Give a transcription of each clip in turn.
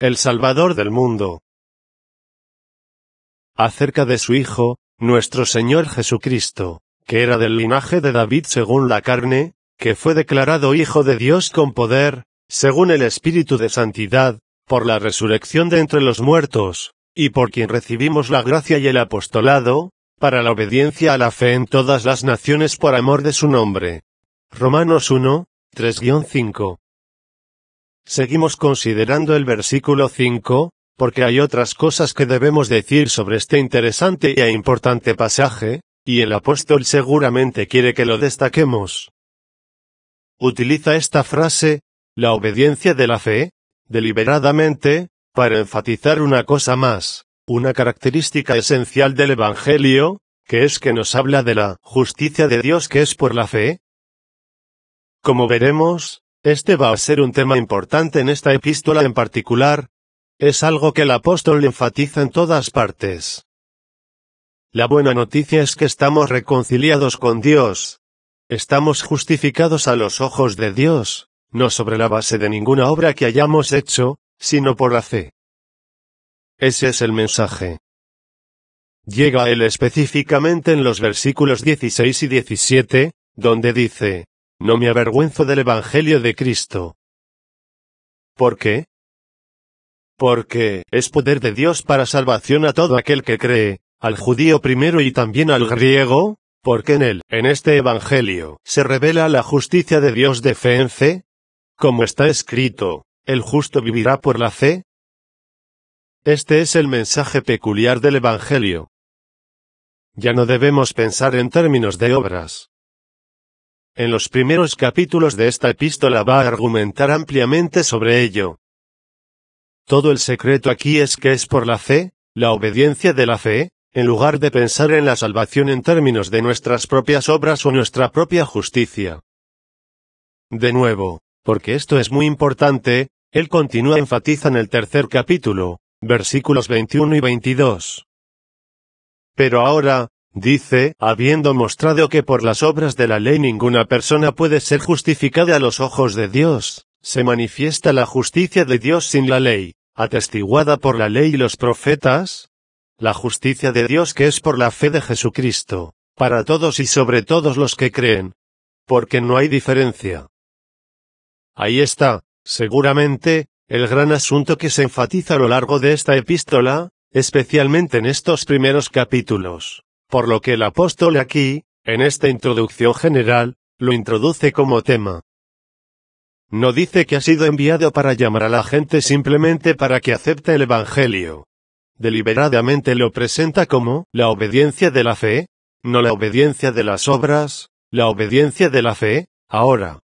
el Salvador del mundo. Acerca de su Hijo, nuestro Señor Jesucristo, que era del linaje de David según la carne, que fue declarado Hijo de Dios con poder, según el Espíritu de Santidad, por la resurrección de entre los muertos, y por quien recibimos la gracia y el apostolado, para la obediencia a la fe en todas las naciones por amor de su nombre. Romanos 1, 3-5 Seguimos considerando el versículo 5, porque hay otras cosas que debemos decir sobre este interesante e importante pasaje, y el apóstol seguramente quiere que lo destaquemos. Utiliza esta frase, la obediencia de la fe, deliberadamente, para enfatizar una cosa más, una característica esencial del Evangelio, que es que nos habla de la justicia de Dios que es por la fe. Como veremos, este va a ser un tema importante en esta epístola en particular, es algo que el apóstol enfatiza en todas partes. La buena noticia es que estamos reconciliados con Dios. Estamos justificados a los ojos de Dios, no sobre la base de ninguna obra que hayamos hecho, sino por la fe. Ese es el mensaje. Llega él específicamente en los versículos 16 y 17, donde dice, no me avergüenzo del Evangelio de Cristo. ¿Por qué? Porque es poder de Dios para salvación a todo aquel que cree, al judío primero y también al griego, porque en él, en este Evangelio, se revela la justicia de Dios de fe en fe. Como está escrito, el justo vivirá por la fe. Este es el mensaje peculiar del Evangelio. Ya no debemos pensar en términos de obras, en los primeros capítulos de esta epístola va a argumentar ampliamente sobre ello. Todo el secreto aquí es que es por la fe, la obediencia de la fe, en lugar de pensar en la salvación en términos de nuestras propias obras o nuestra propia justicia. De nuevo, porque esto es muy importante, él continúa enfatiza en el tercer capítulo, versículos 21 y 22. Pero ahora, Dice, habiendo mostrado que por las obras de la ley ninguna persona puede ser justificada a los ojos de Dios, se manifiesta la justicia de Dios sin la ley, atestiguada por la ley y los profetas. La justicia de Dios que es por la fe de Jesucristo, para todos y sobre todos los que creen. Porque no hay diferencia. Ahí está, seguramente, el gran asunto que se enfatiza a lo largo de esta epístola, especialmente en estos primeros capítulos por lo que el apóstol aquí, en esta introducción general, lo introduce como tema. No dice que ha sido enviado para llamar a la gente simplemente para que acepte el Evangelio. Deliberadamente lo presenta como la obediencia de la fe, no la obediencia de las obras, la obediencia de la fe, ahora.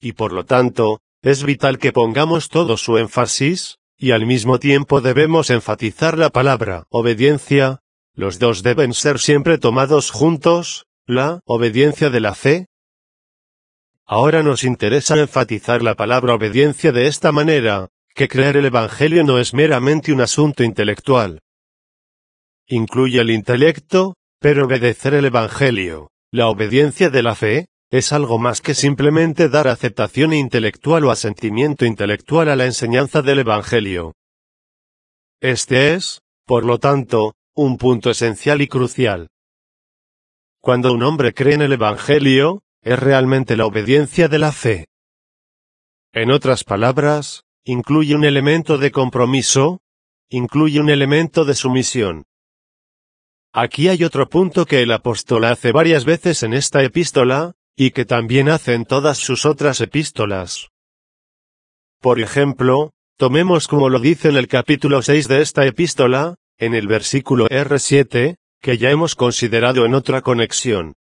Y por lo tanto, es vital que pongamos todo su énfasis, y al mismo tiempo debemos enfatizar la palabra obediencia, los dos deben ser siempre tomados juntos, la obediencia de la fe. Ahora nos interesa enfatizar la palabra obediencia de esta manera, que creer el Evangelio no es meramente un asunto intelectual. Incluye el intelecto, pero obedecer el Evangelio, la obediencia de la fe, es algo más que simplemente dar aceptación intelectual o asentimiento intelectual a la enseñanza del Evangelio. Este es, por lo tanto, un punto esencial y crucial. Cuando un hombre cree en el Evangelio, es realmente la obediencia de la fe. En otras palabras, incluye un elemento de compromiso, incluye un elemento de sumisión. Aquí hay otro punto que el apóstol hace varias veces en esta epístola, y que también hace en todas sus otras epístolas. Por ejemplo, tomemos como lo dice en el capítulo 6 de esta epístola, en el versículo R7, que ya hemos considerado en otra conexión.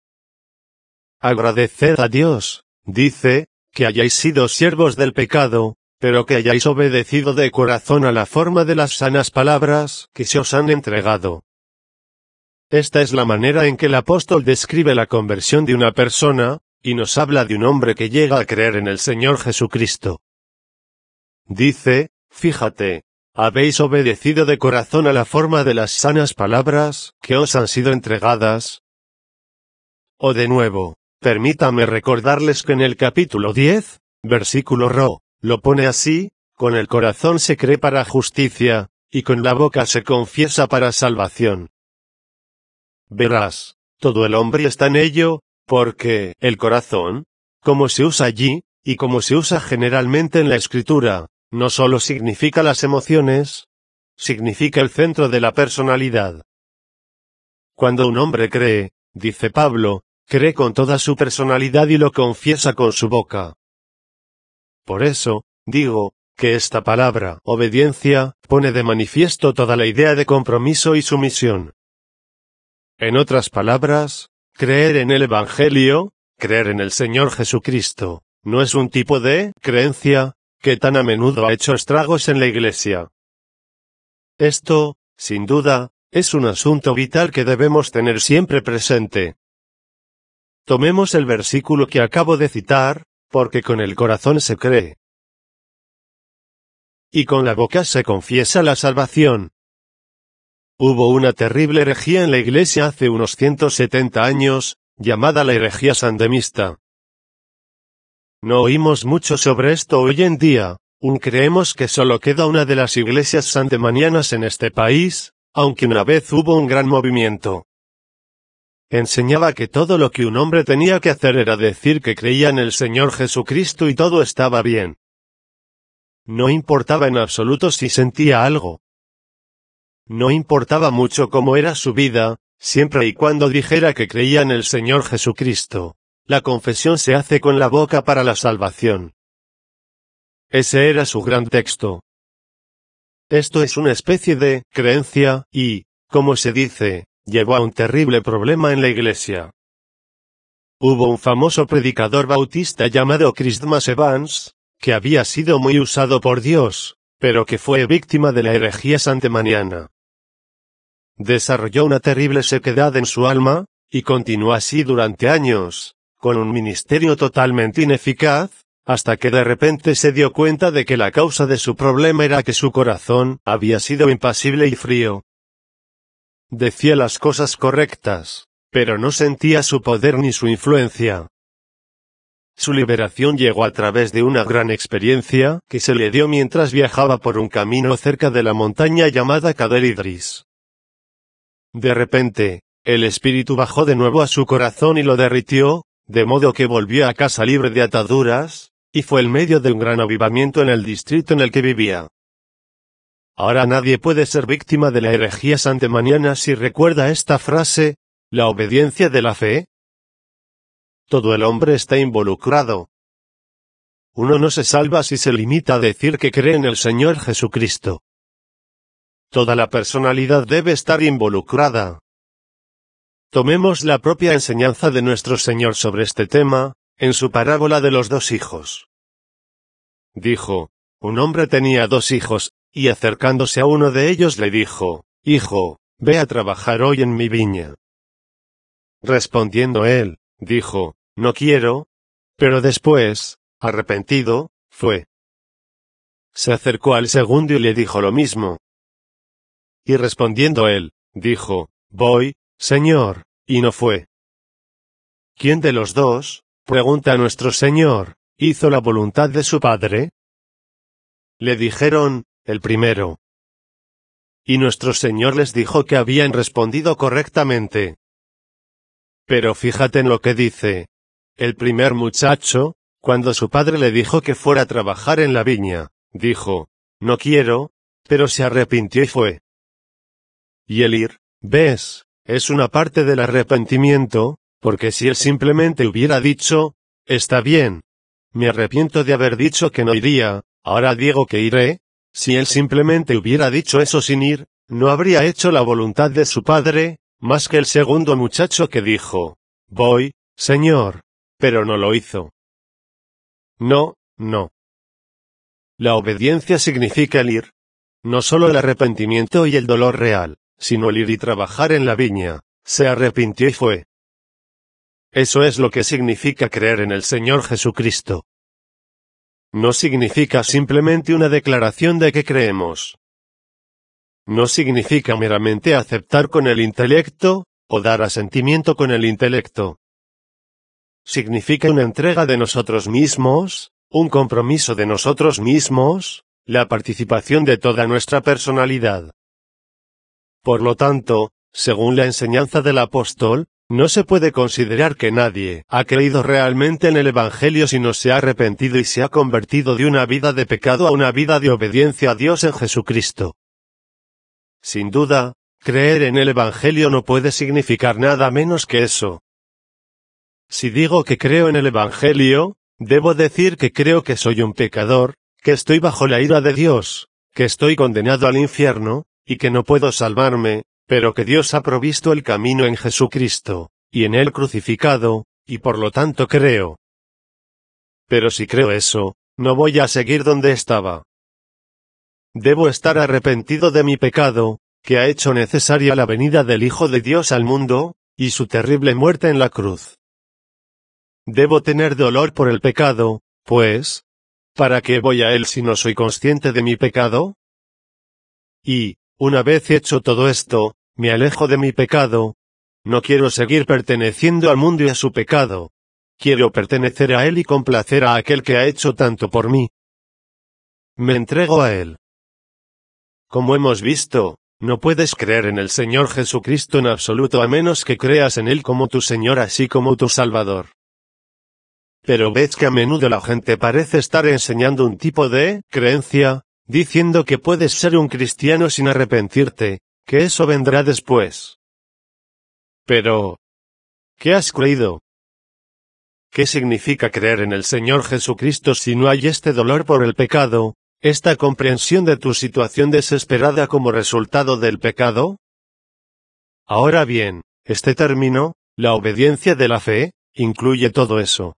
Agradeced a Dios, dice, que hayáis sido siervos del pecado, pero que hayáis obedecido de corazón a la forma de las sanas palabras que se os han entregado. Esta es la manera en que el apóstol describe la conversión de una persona, y nos habla de un hombre que llega a creer en el Señor Jesucristo. Dice, fíjate, habéis obedecido de corazón a la forma de las sanas palabras que os han sido entregadas. O oh, de nuevo, permítame recordarles que en el capítulo 10, versículo Ro, lo pone así, con el corazón se cree para justicia, y con la boca se confiesa para salvación. Verás, todo el hombre está en ello, porque el corazón, como se usa allí, y como se usa generalmente en la escritura, no solo significa las emociones, significa el centro de la personalidad. Cuando un hombre cree, dice Pablo, cree con toda su personalidad y lo confiesa con su boca. Por eso, digo, que esta palabra, obediencia, pone de manifiesto toda la idea de compromiso y sumisión. En otras palabras, creer en el Evangelio, creer en el Señor Jesucristo, no es un tipo de creencia, que tan a menudo ha hecho estragos en la Iglesia. Esto, sin duda, es un asunto vital que debemos tener siempre presente. Tomemos el versículo que acabo de citar, porque con el corazón se cree. Y con la boca se confiesa la salvación. Hubo una terrible herejía en la Iglesia hace unos 170 años, llamada la herejía sandemista. No oímos mucho sobre esto hoy en día, un creemos que solo queda una de las iglesias santemanianas en este país, aunque una vez hubo un gran movimiento. Enseñaba que todo lo que un hombre tenía que hacer era decir que creía en el Señor Jesucristo y todo estaba bien. No importaba en absoluto si sentía algo. No importaba mucho cómo era su vida, siempre y cuando dijera que creía en el Señor Jesucristo. La confesión se hace con la boca para la salvación. Ese era su gran texto. Esto es una especie de creencia, y, como se dice, llevó a un terrible problema en la iglesia. Hubo un famoso predicador bautista llamado Christmas Evans, que había sido muy usado por Dios, pero que fue víctima de la herejía santemaniana. Desarrolló una terrible sequedad en su alma, y continuó así durante años, con un ministerio totalmente ineficaz, hasta que de repente se dio cuenta de que la causa de su problema era que su corazón había sido impasible y frío. Decía las cosas correctas, pero no sentía su poder ni su influencia. Su liberación llegó a través de una gran experiencia que se le dio mientras viajaba por un camino cerca de la montaña llamada Kader Idris. De repente, el espíritu bajó de nuevo a su corazón y lo derritió, de modo que volvió a casa libre de ataduras, y fue el medio de un gran avivamiento en el distrito en el que vivía. Ahora nadie puede ser víctima de la herejía mañana si recuerda esta frase, la obediencia de la fe. Todo el hombre está involucrado. Uno no se salva si se limita a decir que cree en el Señor Jesucristo. Toda la personalidad debe estar involucrada. Tomemos la propia enseñanza de nuestro Señor sobre este tema, en su parábola de los dos hijos. Dijo, un hombre tenía dos hijos, y acercándose a uno de ellos le dijo, Hijo, ve a trabajar hoy en mi viña. Respondiendo él, dijo, No quiero. Pero después, arrepentido, fue. Se acercó al segundo y le dijo lo mismo. Y respondiendo él, dijo, Voy, Señor, y no fue. ¿Quién de los dos, pregunta nuestro Señor, hizo la voluntad de su Padre? Le dijeron, el primero. Y nuestro Señor les dijo que habían respondido correctamente. Pero fíjate en lo que dice. El primer muchacho, cuando su padre le dijo que fuera a trabajar en la viña, dijo, no quiero, pero se arrepintió y fue. Y el ir, ves, es una parte del arrepentimiento, porque si él simplemente hubiera dicho, está bien, me arrepiento de haber dicho que no iría, ahora digo que iré, si él simplemente hubiera dicho eso sin ir, no habría hecho la voluntad de su padre, más que el segundo muchacho que dijo, voy, señor, pero no lo hizo. No, no. La obediencia significa el ir. No solo el arrepentimiento y el dolor real sino el ir y trabajar en la viña, se arrepintió y fue. Eso es lo que significa creer en el Señor Jesucristo. No significa simplemente una declaración de que creemos. No significa meramente aceptar con el intelecto, o dar asentimiento con el intelecto. Significa una entrega de nosotros mismos, un compromiso de nosotros mismos, la participación de toda nuestra personalidad. Por lo tanto, según la enseñanza del apóstol, no se puede considerar que nadie ha creído realmente en el Evangelio si no se ha arrepentido y se ha convertido de una vida de pecado a una vida de obediencia a Dios en Jesucristo. Sin duda, creer en el Evangelio no puede significar nada menos que eso. Si digo que creo en el Evangelio, debo decir que creo que soy un pecador, que estoy bajo la ira de Dios, que estoy condenado al infierno, y que no puedo salvarme, pero que Dios ha provisto el camino en Jesucristo, y en Él crucificado, y por lo tanto creo. Pero si creo eso, no voy a seguir donde estaba. Debo estar arrepentido de mi pecado, que ha hecho necesaria la venida del Hijo de Dios al mundo, y su terrible muerte en la cruz. Debo tener dolor por el pecado, pues, ¿para qué voy a Él si no soy consciente de mi pecado? Y, una vez hecho todo esto, me alejo de mi pecado. No quiero seguir perteneciendo al mundo y a su pecado. Quiero pertenecer a Él y complacer a aquel que ha hecho tanto por mí. Me entrego a Él. Como hemos visto, no puedes creer en el Señor Jesucristo en absoluto a menos que creas en Él como tu Señor así como tu Salvador. Pero ves que a menudo la gente parece estar enseñando un tipo de creencia, diciendo que puedes ser un cristiano sin arrepentirte, que eso vendrá después. Pero, ¿qué has creído? ¿Qué significa creer en el Señor Jesucristo si no hay este dolor por el pecado, esta comprensión de tu situación desesperada como resultado del pecado? Ahora bien, este término, la obediencia de la fe, incluye todo eso.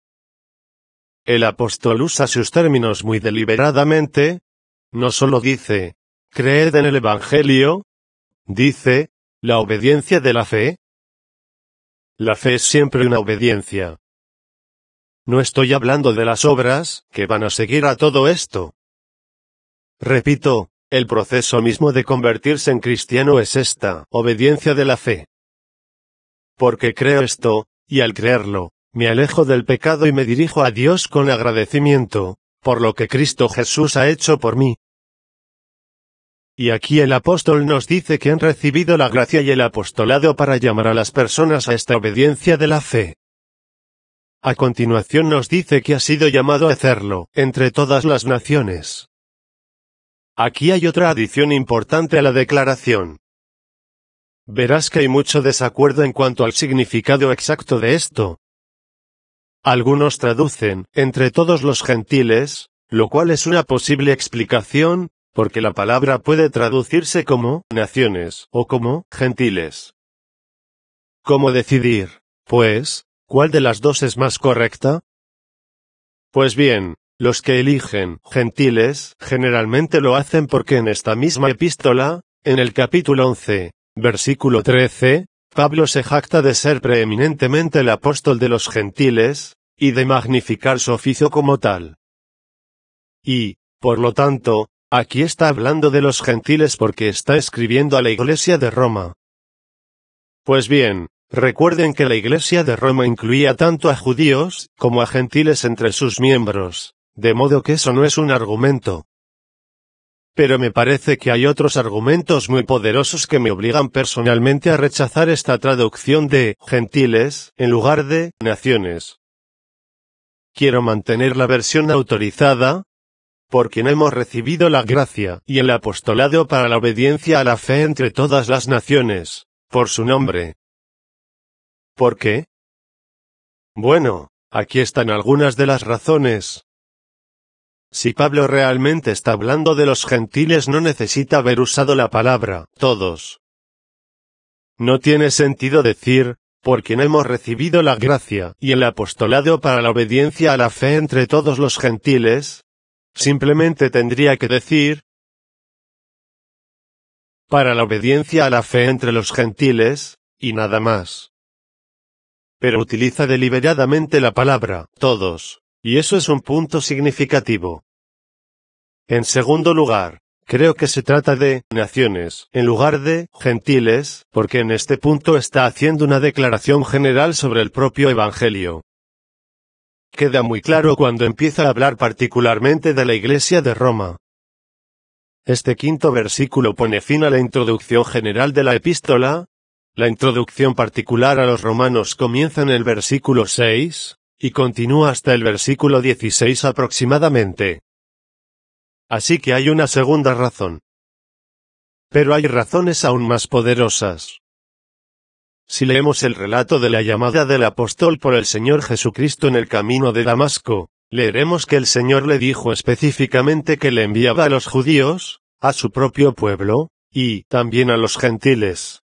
El apóstol usa sus términos muy deliberadamente, no solo dice, creed en el Evangelio, dice, la obediencia de la fe. La fe es siempre una obediencia. No estoy hablando de las obras, que van a seguir a todo esto. Repito, el proceso mismo de convertirse en cristiano es esta, obediencia de la fe. Porque creo esto, y al creerlo, me alejo del pecado y me dirijo a Dios con agradecimiento, por lo que Cristo Jesús ha hecho por mí. Y aquí el apóstol nos dice que han recibido la gracia y el apostolado para llamar a las personas a esta obediencia de la fe. A continuación nos dice que ha sido llamado a hacerlo, entre todas las naciones. Aquí hay otra adición importante a la declaración. Verás que hay mucho desacuerdo en cuanto al significado exacto de esto. Algunos traducen, entre todos los gentiles, lo cual es una posible explicación, porque la palabra puede traducirse como naciones o como gentiles. ¿Cómo decidir, pues, cuál de las dos es más correcta? Pues bien, los que eligen gentiles generalmente lo hacen porque en esta misma epístola, en el capítulo 11, versículo 13, Pablo se jacta de ser preeminentemente el apóstol de los gentiles, y de magnificar su oficio como tal. Y, por lo tanto, Aquí está hablando de los gentiles porque está escribiendo a la Iglesia de Roma. Pues bien, recuerden que la Iglesia de Roma incluía tanto a judíos como a gentiles entre sus miembros, de modo que eso no es un argumento. Pero me parece que hay otros argumentos muy poderosos que me obligan personalmente a rechazar esta traducción de gentiles en lugar de naciones. Quiero mantener la versión autorizada, por quien hemos recibido la gracia y el apostolado para la obediencia a la fe entre todas las naciones, por su nombre. ¿Por qué? Bueno, aquí están algunas de las razones. Si Pablo realmente está hablando de los gentiles no necesita haber usado la palabra, todos. No tiene sentido decir, por quien hemos recibido la gracia y el apostolado para la obediencia a la fe entre todos los gentiles, Simplemente tendría que decir, para la obediencia a la fe entre los gentiles, y nada más. Pero utiliza deliberadamente la palabra, todos, y eso es un punto significativo. En segundo lugar, creo que se trata de naciones, en lugar de gentiles, porque en este punto está haciendo una declaración general sobre el propio Evangelio. Queda muy claro cuando empieza a hablar particularmente de la Iglesia de Roma. Este quinto versículo pone fin a la introducción general de la epístola. La introducción particular a los romanos comienza en el versículo 6, y continúa hasta el versículo 16 aproximadamente. Así que hay una segunda razón. Pero hay razones aún más poderosas. Si leemos el relato de la llamada del apóstol por el Señor Jesucristo en el camino de Damasco, leeremos que el Señor le dijo específicamente que le enviaba a los judíos, a su propio pueblo, y también a los gentiles.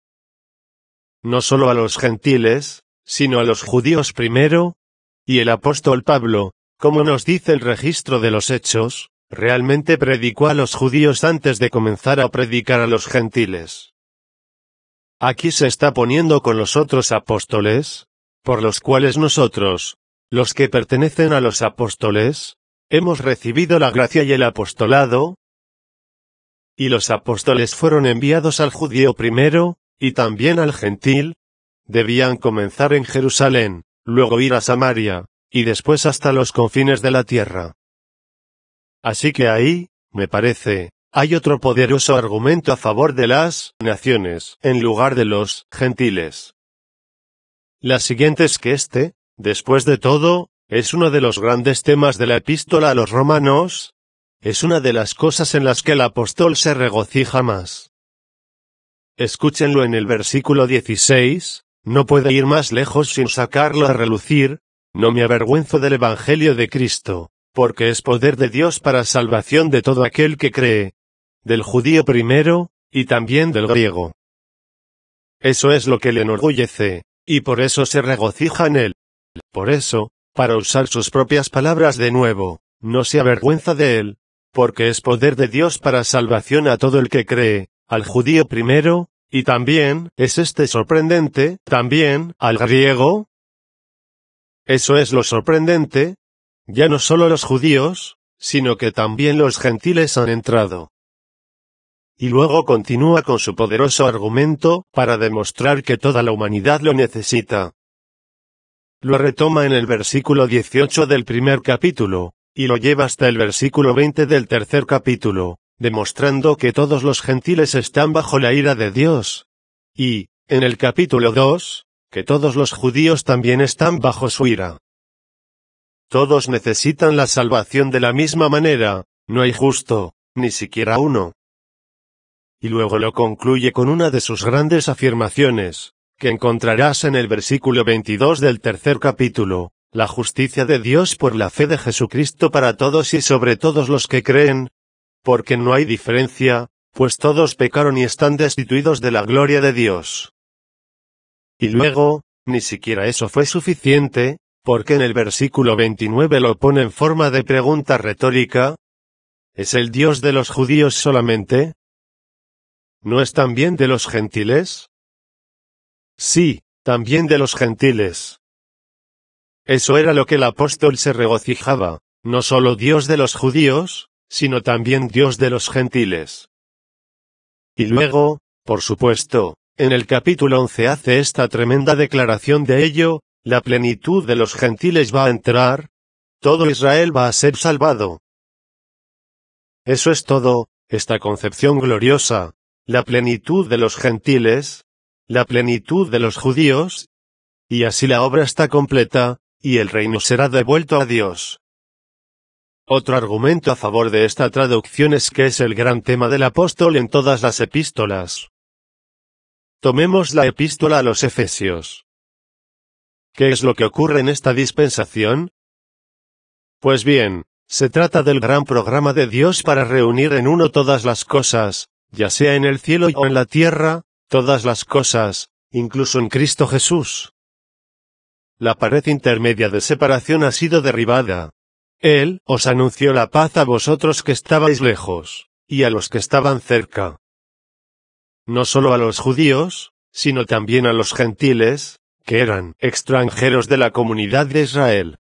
No solo a los gentiles, sino a los judíos primero. Y el apóstol Pablo, como nos dice el registro de los hechos, realmente predicó a los judíos antes de comenzar a predicar a los gentiles. Aquí se está poniendo con los otros apóstoles, por los cuales nosotros, los que pertenecen a los apóstoles, hemos recibido la gracia y el apostolado. Y los apóstoles fueron enviados al judío primero, y también al gentil. Debían comenzar en Jerusalén, luego ir a Samaria, y después hasta los confines de la tierra. Así que ahí, me parece, hay otro poderoso argumento a favor de las naciones, en lugar de los gentiles. La siguiente es que este, después de todo, es uno de los grandes temas de la epístola a los romanos. Es una de las cosas en las que el apóstol se regocija más. Escúchenlo en el versículo 16, no puede ir más lejos sin sacarlo a relucir, no me avergüenzo del Evangelio de Cristo, porque es poder de Dios para salvación de todo aquel que cree, del judío primero, y también del griego. Eso es lo que le enorgullece, y por eso se regocija en él. Por eso, para usar sus propias palabras de nuevo, no se avergüenza de él, porque es poder de Dios para salvación a todo el que cree, al judío primero, y también, es este sorprendente, también, al griego. Eso es lo sorprendente. Ya no solo los judíos, sino que también los gentiles han entrado y luego continúa con su poderoso argumento, para demostrar que toda la humanidad lo necesita. Lo retoma en el versículo 18 del primer capítulo, y lo lleva hasta el versículo 20 del tercer capítulo, demostrando que todos los gentiles están bajo la ira de Dios. Y, en el capítulo 2, que todos los judíos también están bajo su ira. Todos necesitan la salvación de la misma manera, no hay justo, ni siquiera uno y luego lo concluye con una de sus grandes afirmaciones, que encontrarás en el versículo 22 del tercer capítulo, la justicia de Dios por la fe de Jesucristo para todos y sobre todos los que creen, porque no hay diferencia, pues todos pecaron y están destituidos de la gloria de Dios. Y luego, ni siquiera eso fue suficiente, porque en el versículo 29 lo pone en forma de pregunta retórica. ¿Es el Dios de los judíos solamente? ¿No es también de los gentiles? Sí, también de los gentiles. Eso era lo que el apóstol se regocijaba, no solo Dios de los judíos, sino también Dios de los gentiles. Y luego, por supuesto, en el capítulo 11 hace esta tremenda declaración de ello, la plenitud de los gentiles va a entrar, todo Israel va a ser salvado. Eso es todo, esta concepción gloriosa, la plenitud de los gentiles, la plenitud de los judíos, y así la obra está completa, y el reino será devuelto a Dios. Otro argumento a favor de esta traducción es que es el gran tema del apóstol en todas las epístolas. Tomemos la epístola a los Efesios. ¿Qué es lo que ocurre en esta dispensación? Pues bien, se trata del gran programa de Dios para reunir en uno todas las cosas, ya sea en el cielo o en la tierra, todas las cosas, incluso en Cristo Jesús. La pared intermedia de separación ha sido derribada. Él os anunció la paz a vosotros que estabais lejos, y a los que estaban cerca. No solo a los judíos, sino también a los gentiles, que eran extranjeros de la comunidad de Israel.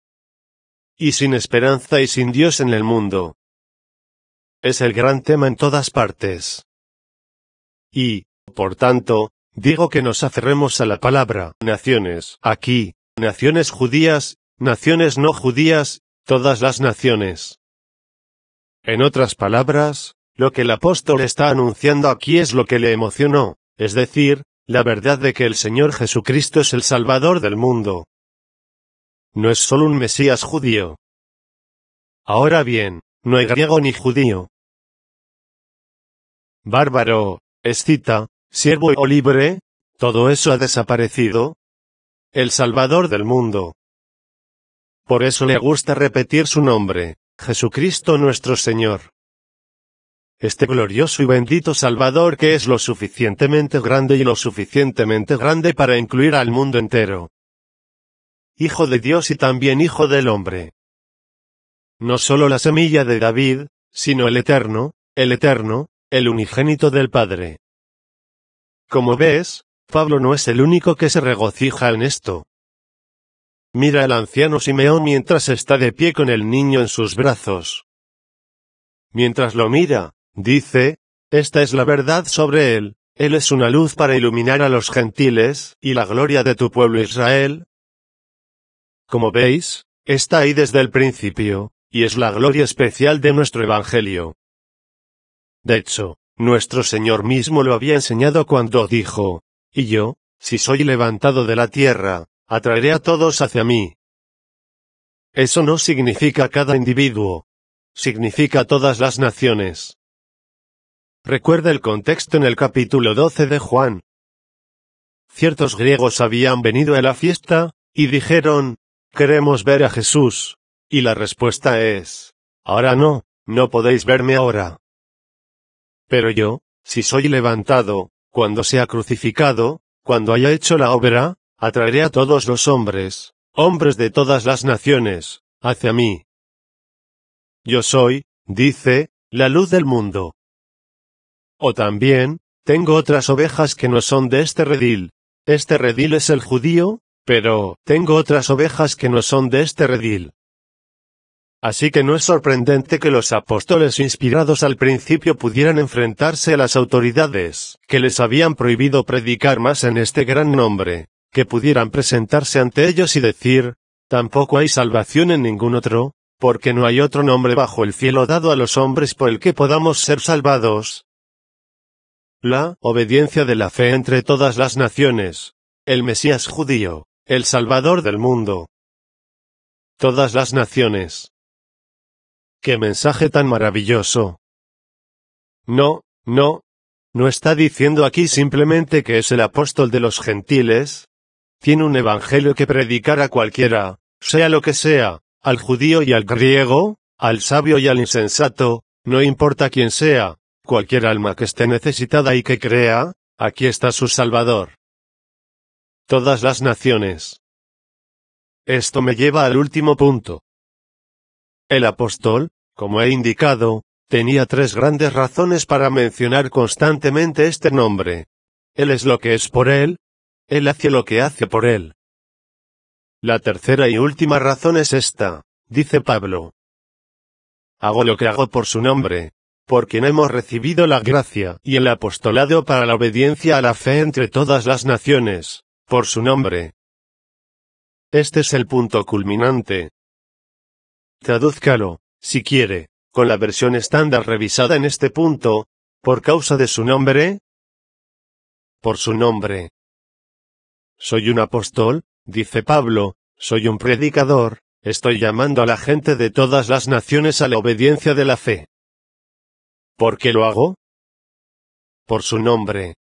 Y sin esperanza y sin Dios en el mundo. Es el gran tema en todas partes. Y, por tanto, digo que nos aferremos a la palabra naciones. Aquí, naciones judías, naciones no judías, todas las naciones. En otras palabras, lo que el apóstol está anunciando aquí es lo que le emocionó, es decir, la verdad de que el Señor Jesucristo es el Salvador del mundo. No es solo un Mesías judío. Ahora bien, no hay griego ni judío. Bárbaro, escita, siervo o libre, todo eso ha desaparecido. El Salvador del mundo. Por eso le gusta repetir su nombre, Jesucristo nuestro Señor. Este glorioso y bendito Salvador que es lo suficientemente grande y lo suficientemente grande para incluir al mundo entero. Hijo de Dios y también Hijo del hombre. No solo la semilla de David, sino el Eterno, el Eterno, el unigénito del Padre. Como ves, Pablo no es el único que se regocija en esto. Mira al anciano Simeón mientras está de pie con el niño en sus brazos. Mientras lo mira, dice, esta es la verdad sobre él, él es una luz para iluminar a los gentiles, y la gloria de tu pueblo Israel. Como veis, está ahí desde el principio, y es la gloria especial de nuestro Evangelio. De hecho, nuestro Señor mismo lo había enseñado cuando dijo, Y yo, si soy levantado de la tierra, atraeré a todos hacia mí. Eso no significa cada individuo. Significa todas las naciones. Recuerda el contexto en el capítulo 12 de Juan. Ciertos griegos habían venido a la fiesta, y dijeron, queremos ver a Jesús. Y la respuesta es, ahora no, no podéis verme ahora. Pero yo, si soy levantado, cuando sea crucificado, cuando haya hecho la obra, atraeré a todos los hombres, hombres de todas las naciones, hacia mí. Yo soy, dice, la luz del mundo. O también, tengo otras ovejas que no son de este redil. Este redil es el judío, pero, tengo otras ovejas que no son de este redil. Así que no es sorprendente que los apóstoles inspirados al principio pudieran enfrentarse a las autoridades, que les habían prohibido predicar más en este gran nombre, que pudieran presentarse ante ellos y decir, tampoco hay salvación en ningún otro, porque no hay otro nombre bajo el cielo dado a los hombres por el que podamos ser salvados. La obediencia de la fe entre todas las naciones. El Mesías judío, el Salvador del mundo. Todas las naciones. ¡Qué mensaje tan maravilloso! No, no, no está diciendo aquí simplemente que es el apóstol de los gentiles. Tiene un evangelio que predicar a cualquiera, sea lo que sea, al judío y al griego, al sabio y al insensato, no importa quién sea, cualquier alma que esté necesitada y que crea, aquí está su Salvador. Todas las naciones. Esto me lleva al último punto. El apóstol, como he indicado, tenía tres grandes razones para mencionar constantemente este nombre. Él es lo que es por él, él hace lo que hace por él. La tercera y última razón es esta, dice Pablo. Hago lo que hago por su nombre, por quien hemos recibido la gracia y el apostolado para la obediencia a la fe entre todas las naciones, por su nombre. Este es el punto culminante. Tradúzcalo si quiere, con la versión estándar revisada en este punto, por causa de su nombre? Por su nombre. Soy un apóstol, dice Pablo, soy un predicador, estoy llamando a la gente de todas las naciones a la obediencia de la fe. ¿Por qué lo hago? Por su nombre.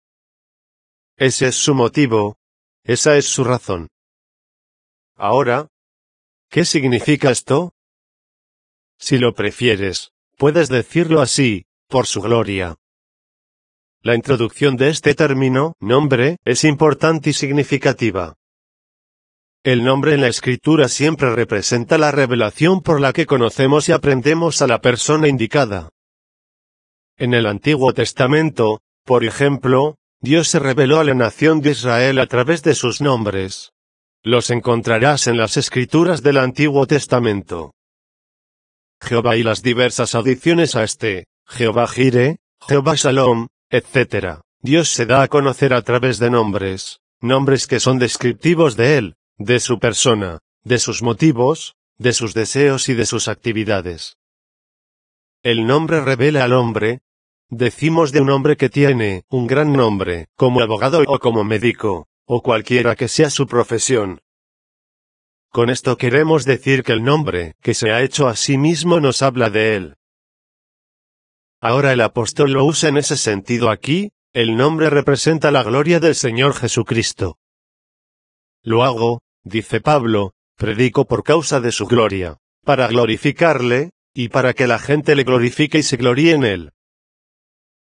Ese es su motivo, esa es su razón. Ahora, ¿qué significa esto? si lo prefieres, puedes decirlo así, por su gloria. La introducción de este término, nombre, es importante y significativa. El nombre en la escritura siempre representa la revelación por la que conocemos y aprendemos a la persona indicada. En el Antiguo Testamento, por ejemplo, Dios se reveló a la nación de Israel a través de sus nombres. Los encontrarás en las escrituras del Antiguo Testamento. Jehová y las diversas adiciones a este, Jehová Jire, Jehová Shalom, etc. Dios se da a conocer a través de nombres, nombres que son descriptivos de Él, de su persona, de sus motivos, de sus deseos y de sus actividades. El nombre revela al hombre. Decimos de un hombre que tiene un gran nombre, como abogado o como médico, o cualquiera que sea su profesión, con esto queremos decir que el nombre que se ha hecho a sí mismo nos habla de él. Ahora el apóstol lo usa en ese sentido aquí, el nombre representa la gloria del Señor Jesucristo. Lo hago, dice Pablo, predico por causa de su gloria, para glorificarle, y para que la gente le glorifique y se gloríe en él.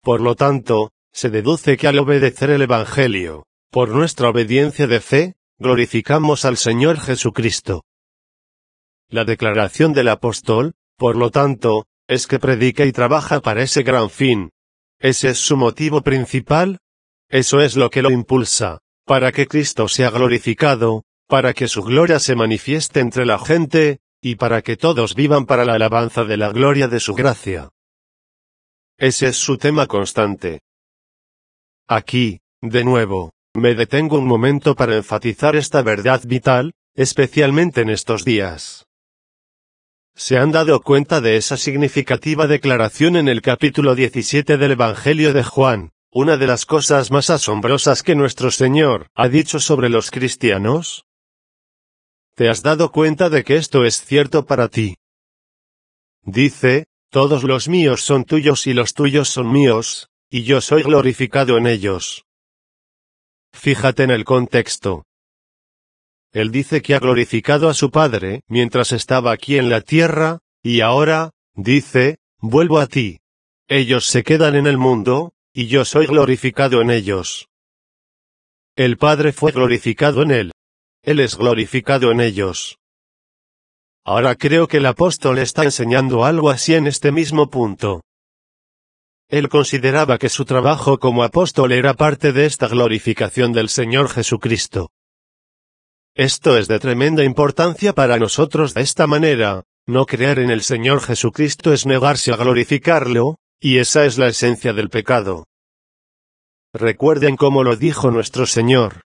Por lo tanto, se deduce que al obedecer el Evangelio, por nuestra obediencia de fe, glorificamos al Señor Jesucristo. La declaración del apóstol, por lo tanto, es que predica y trabaja para ese gran fin. ¿Ese es su motivo principal? Eso es lo que lo impulsa, para que Cristo sea glorificado, para que su gloria se manifieste entre la gente, y para que todos vivan para la alabanza de la gloria de su gracia. Ese es su tema constante. Aquí, de nuevo, me detengo un momento para enfatizar esta verdad vital, especialmente en estos días. ¿Se han dado cuenta de esa significativa declaración en el capítulo 17 del Evangelio de Juan? Una de las cosas más asombrosas que nuestro Señor ha dicho sobre los cristianos. ¿Te has dado cuenta de que esto es cierto para ti? Dice, todos los míos son tuyos y los tuyos son míos, y yo soy glorificado en ellos. Fíjate en el contexto. Él dice que ha glorificado a su Padre, mientras estaba aquí en la tierra, y ahora, dice, vuelvo a ti. Ellos se quedan en el mundo, y yo soy glorificado en ellos. El Padre fue glorificado en él. Él es glorificado en ellos. Ahora creo que el apóstol está enseñando algo así en este mismo punto. Él consideraba que su trabajo como apóstol era parte de esta glorificación del Señor Jesucristo. Esto es de tremenda importancia para nosotros de esta manera, no creer en el Señor Jesucristo es negarse a glorificarlo, y esa es la esencia del pecado. Recuerden cómo lo dijo nuestro Señor.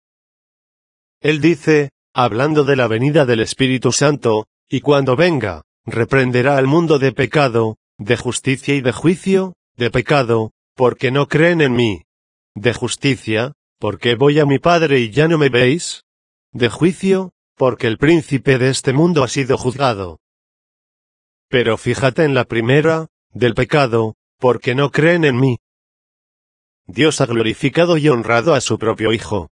Él dice, hablando de la venida del Espíritu Santo, y cuando venga, reprenderá al mundo de pecado, de justicia y de juicio, de pecado, porque no creen en mí. De justicia, porque voy a mi Padre y ya no me veis. De juicio, porque el príncipe de este mundo ha sido juzgado. Pero fíjate en la primera, del pecado, porque no creen en mí. Dios ha glorificado y honrado a su propio Hijo.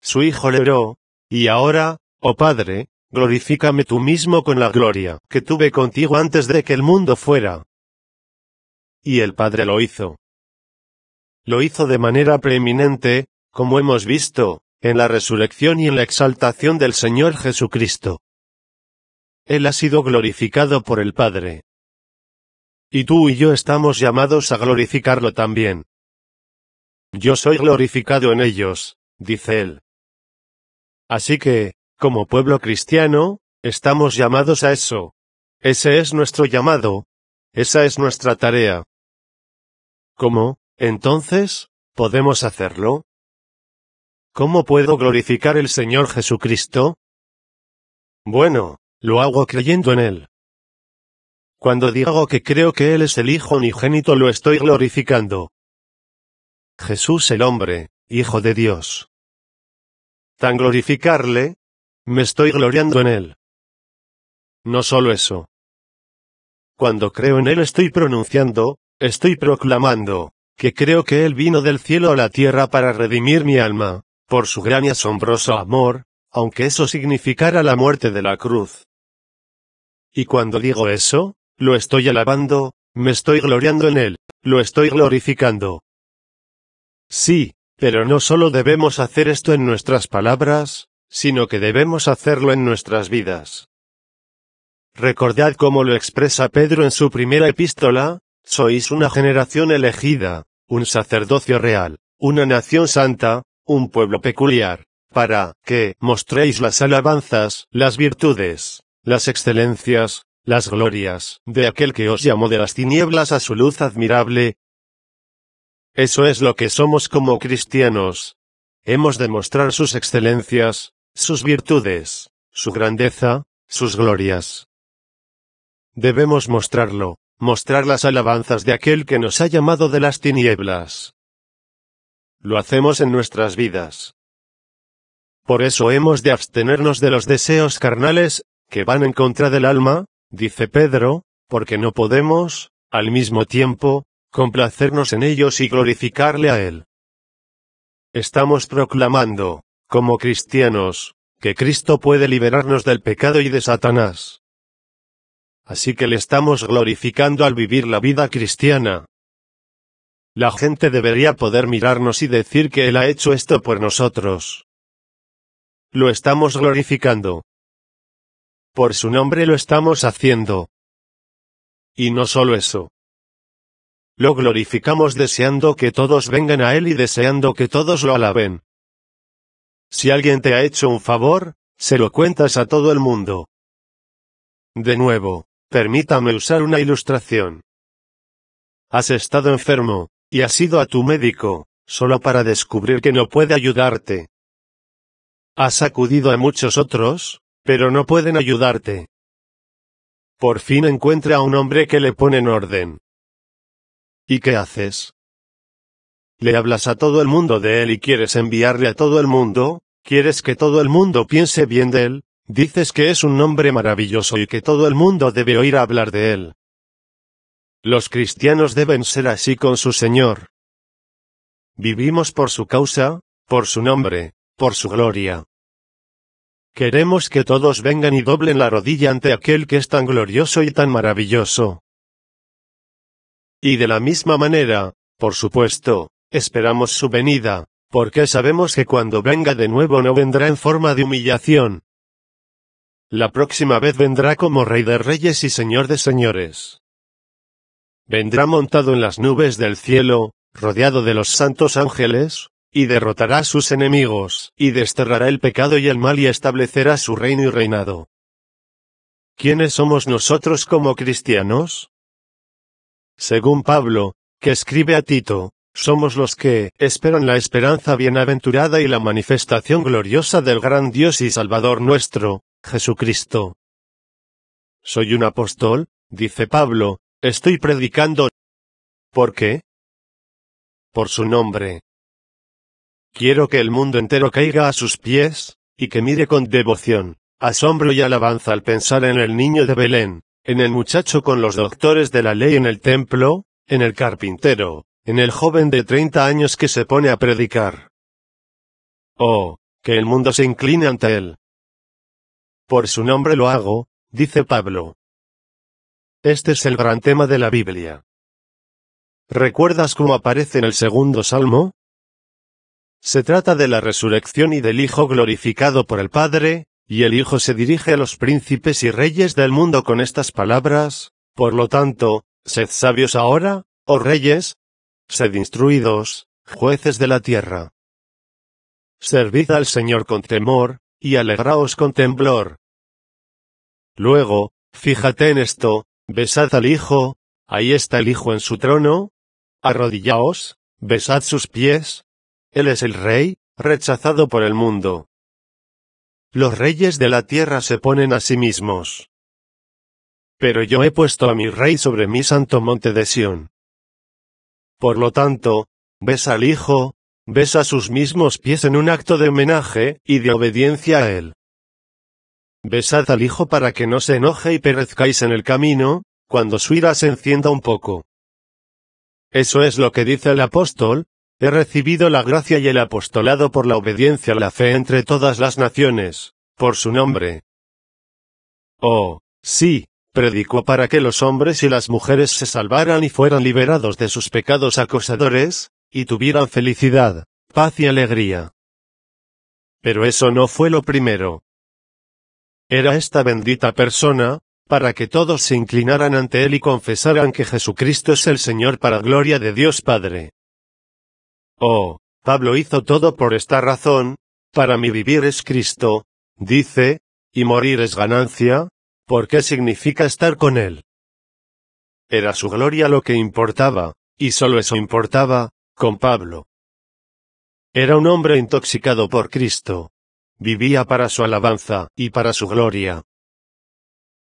Su Hijo le oró, y ahora, oh Padre, glorifícame tú mismo con la gloria que tuve contigo antes de que el mundo fuera y el Padre lo hizo. Lo hizo de manera preeminente, como hemos visto, en la resurrección y en la exaltación del Señor Jesucristo. Él ha sido glorificado por el Padre. Y tú y yo estamos llamados a glorificarlo también. Yo soy glorificado en ellos, dice él. Así que, como pueblo cristiano, estamos llamados a eso. Ese es nuestro llamado. Esa es nuestra tarea. ¿Cómo, entonces, podemos hacerlo? ¿Cómo puedo glorificar el Señor Jesucristo? Bueno, lo hago creyendo en Él. Cuando digo que creo que Él es el Hijo unigénito lo estoy glorificando. Jesús el hombre, Hijo de Dios. Tan glorificarle, me estoy gloriando en Él. No solo eso. Cuando creo en Él estoy pronunciando, Estoy proclamando, que creo que Él vino del cielo a la tierra para redimir mi alma, por su gran y asombroso amor, aunque eso significara la muerte de la cruz. Y cuando digo eso, lo estoy alabando, me estoy gloriando en Él, lo estoy glorificando. Sí, pero no solo debemos hacer esto en nuestras palabras, sino que debemos hacerlo en nuestras vidas. Recordad cómo lo expresa Pedro en su primera epístola, sois una generación elegida, un sacerdocio real, una nación santa, un pueblo peculiar, para que mostréis las alabanzas, las virtudes, las excelencias, las glorias, de aquel que os llamó de las tinieblas a su luz admirable. Eso es lo que somos como cristianos. Hemos de mostrar sus excelencias, sus virtudes, su grandeza, sus glorias. Debemos mostrarlo, mostrar las alabanzas de aquel que nos ha llamado de las tinieblas. Lo hacemos en nuestras vidas. Por eso hemos de abstenernos de los deseos carnales, que van en contra del alma, dice Pedro, porque no podemos, al mismo tiempo, complacernos en ellos y glorificarle a Él. Estamos proclamando, como cristianos, que Cristo puede liberarnos del pecado y de Satanás. Así que le estamos glorificando al vivir la vida cristiana. La gente debería poder mirarnos y decir que Él ha hecho esto por nosotros. Lo estamos glorificando. Por su nombre lo estamos haciendo. Y no solo eso. Lo glorificamos deseando que todos vengan a Él y deseando que todos lo alaben. Si alguien te ha hecho un favor, se lo cuentas a todo el mundo. De nuevo, Permítame usar una ilustración. Has estado enfermo, y has ido a tu médico, solo para descubrir que no puede ayudarte. Has acudido a muchos otros, pero no pueden ayudarte. Por fin encuentra a un hombre que le pone en orden. ¿Y qué haces? Le hablas a todo el mundo de él y quieres enviarle a todo el mundo, quieres que todo el mundo piense bien de él, Dices que es un nombre maravilloso y que todo el mundo debe oír hablar de él. Los cristianos deben ser así con su Señor. Vivimos por su causa, por su nombre, por su gloria. Queremos que todos vengan y doblen la rodilla ante aquel que es tan glorioso y tan maravilloso. Y de la misma manera, por supuesto, esperamos su venida, porque sabemos que cuando venga de nuevo no vendrá en forma de humillación, la próxima vez vendrá como Rey de Reyes y Señor de Señores. Vendrá montado en las nubes del cielo, rodeado de los santos ángeles, y derrotará a sus enemigos, y desterrará el pecado y el mal y establecerá su reino y reinado. ¿Quiénes somos nosotros como cristianos? Según Pablo, que escribe a Tito, somos los que esperan la esperanza bienaventurada y la manifestación gloriosa del gran Dios y Salvador nuestro, Jesucristo. Soy un apóstol, dice Pablo, estoy predicando. ¿Por qué? Por su nombre. Quiero que el mundo entero caiga a sus pies, y que mire con devoción, asombro y alabanza al pensar en el niño de Belén, en el muchacho con los doctores de la ley en el templo, en el carpintero, en el joven de treinta años que se pone a predicar. Oh, que el mundo se incline ante él, por su nombre lo hago, dice Pablo. Este es el gran tema de la Biblia. ¿Recuerdas cómo aparece en el segundo salmo? Se trata de la resurrección y del Hijo glorificado por el Padre, y el Hijo se dirige a los príncipes y reyes del mundo con estas palabras, por lo tanto, sed sabios ahora, oh reyes, sed instruidos, jueces de la tierra. Servid al Señor con temor, y alegraos con temblor. Luego, fíjate en esto, besad al Hijo, ahí está el Hijo en su trono, arrodillaos, besad sus pies. Él es el Rey, rechazado por el mundo. Los reyes de la tierra se ponen a sí mismos. Pero yo he puesto a mi Rey sobre mi santo monte de Sión. Por lo tanto, besa al Hijo, besa sus mismos pies en un acto de homenaje, y de obediencia a él. Besad al Hijo para que no se enoje y perezcáis en el camino, cuando su ira se encienda un poco. Eso es lo que dice el apóstol, he recibido la gracia y el apostolado por la obediencia a la fe entre todas las naciones, por su nombre. Oh, sí, predicó para que los hombres y las mujeres se salvaran y fueran liberados de sus pecados acosadores, y tuvieran felicidad, paz y alegría. Pero eso no fue lo primero. Era esta bendita persona, para que todos se inclinaran ante él y confesaran que Jesucristo es el Señor para gloria de Dios Padre. Oh, Pablo hizo todo por esta razón, para mi vivir es Cristo, dice, y morir es ganancia, porque significa estar con Él. Era su gloria lo que importaba, y solo eso importaba, con Pablo. Era un hombre intoxicado por Cristo. Vivía para su alabanza y para su gloria.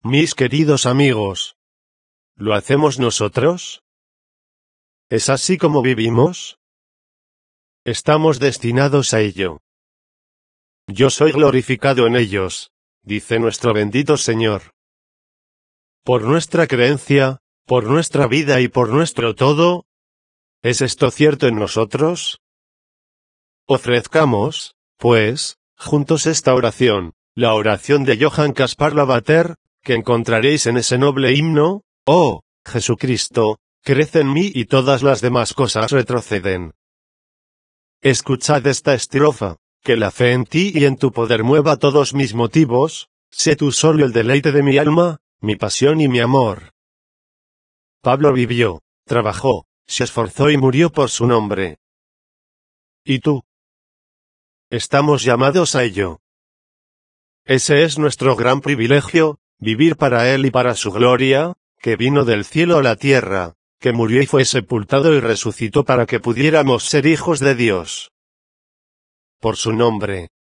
Mis queridos amigos, ¿lo hacemos nosotros? ¿Es así como vivimos? Estamos destinados a ello. Yo soy glorificado en ellos, dice nuestro bendito Señor. Por nuestra creencia, por nuestra vida y por nuestro todo, ¿Es esto cierto en nosotros? Ofrezcamos, pues, juntos esta oración, la oración de Johann Caspar Lavater, que encontraréis en ese noble himno, Oh, Jesucristo, crece en mí y todas las demás cosas retroceden. Escuchad esta estrofa, que la fe en ti y en tu poder mueva todos mis motivos, sé tú solo el deleite de mi alma, mi pasión y mi amor. Pablo vivió, trabajó, se esforzó y murió por su nombre. ¿Y tú? Estamos llamados a ello. Ese es nuestro gran privilegio, vivir para Él y para su gloria, que vino del cielo a la tierra, que murió y fue sepultado y resucitó para que pudiéramos ser hijos de Dios. Por su nombre,